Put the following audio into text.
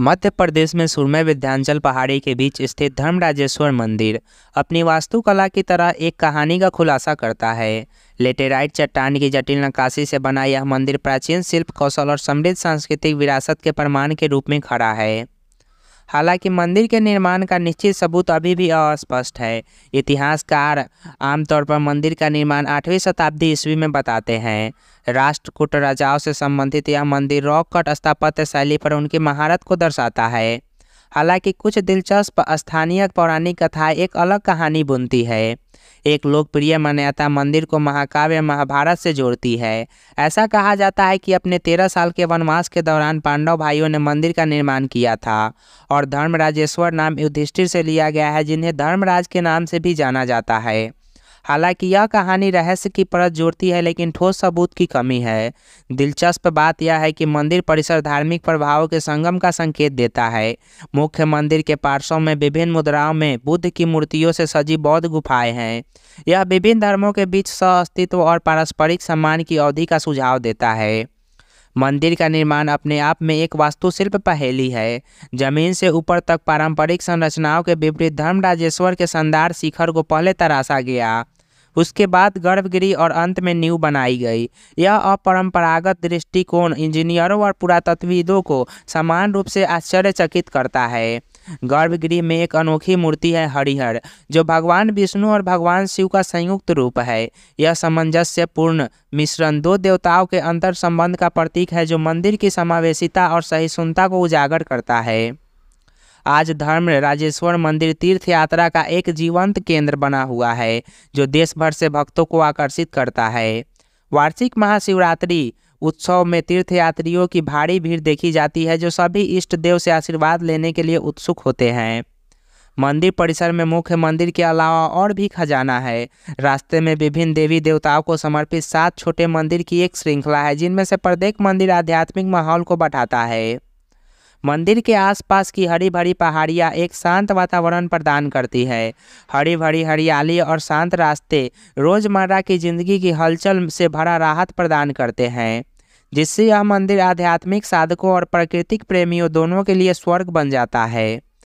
मध्य प्रदेश में सुरमय विध्यांचल पहाड़ी के बीच स्थित धर्मराजेश्वर मंदिर अपनी वास्तुकला की तरह एक कहानी का खुलासा करता है लेटेराइट चट्टान की जटिल नक्काशी से बना यह मंदिर प्राचीन शिल्प कौशल और समृद्ध सांस्कृतिक विरासत के प्रमाण के रूप में खड़ा है हालांकि मंदिर के निर्माण का निश्चित सबूत अभी भी अस्पष्ट है इतिहासकार आमतौर पर मंदिर का निर्माण आठवीं शताब्दी ईस्वी में बताते हैं राष्ट्रकूट राजाओं से संबंधित यह मंदिर रॉक कट स्थापत्य शैली पर उनकी महारत को दर्शाता है हालांकि कुछ दिलचस्प स्थानीय पौराणिक कथाएं एक अलग कहानी बुनती है एक लोकप्रिय मान्यता मंदिर को महाकाव्य महाभारत से जोड़ती है ऐसा कहा जाता है कि अपने तेरह साल के वनवास के दौरान पांडव भाइयों ने मंदिर का निर्माण किया था और धर्मराजेश्वर नाम युधिष्ठिर से लिया गया है जिन्हें धर्मराज के नाम से भी जाना जाता है हालांकि यह कहानी रहस्य की परत जोड़ती है लेकिन ठोस सबूत की कमी है दिलचस्प बात यह है कि मंदिर परिसर धार्मिक प्रभावों के संगम का संकेत देता है मुख्य मंदिर के पार्श्व में विभिन्न मुद्राओं में बुद्ध की मूर्तियों से सजी बौद्ध गुफाएं हैं यह विभिन्न धर्मों के बीच सह अस्तित्व और पारस्परिक सम्मान की अवधि का सुझाव देता है मंदिर का निर्माण अपने आप में एक वास्तुशिल्प पहेली है जमीन से ऊपर तक पारंपरिक संरचनाओं के विपरीत धर्म राजेश्वर के शानदार शिखर को पहले तराशा गया उसके बाद गर्भगिरी और अंत में न्यू बनाई गई यह अपरंपरागत दृष्टिकोण इंजीनियरों और पुरातत्वविदों को समान रूप से आश्चर्यचकित करता है गर्भगृह में एक अनोखी मूर्ति है हरिहर जो भगवान विष्णु और भगवान शिव का संयुक्त रूप है यह सामंजस्यपूर्ण मिश्रण दो देवताओं के अंतर संबंध का प्रतीक है जो मंदिर की समावेशिता और सहिष्णुता को उजागर करता है आज धर्म राजेश्वर मंदिर तीर्थ यात्रा का एक जीवंत केंद्र बना हुआ है जो देश भर से भक्तों को आकर्षित करता है वार्षिक महाशिवरात्रि उत्सव में तीर्थयात्रियों की भारी भीड़ देखी जाती है जो सभी इष्ट देव से आशीर्वाद लेने के लिए उत्सुक होते हैं मंदिर परिसर में मुख्य मंदिर के अलावा और भी खजाना है रास्ते में विभिन्न देवी देवताओं को समर्पित सात छोटे मंदिर की एक श्रृंखला है जिनमें से प्रत्येक मंदिर आध्यात्मिक माहौल को बढ़ाता है मंदिर के आसपास की हरी भरी पहाड़ियाँ एक शांत वातावरण प्रदान करती है हरी भरी हरियाली और शांत रास्ते रोज़मर्रा की ज़िंदगी की हलचल से भरा राहत प्रदान करते हैं जिससे यह मंदिर आध्यात्मिक साधकों और प्राकृतिक प्रेमियों दोनों के लिए स्वर्ग बन जाता है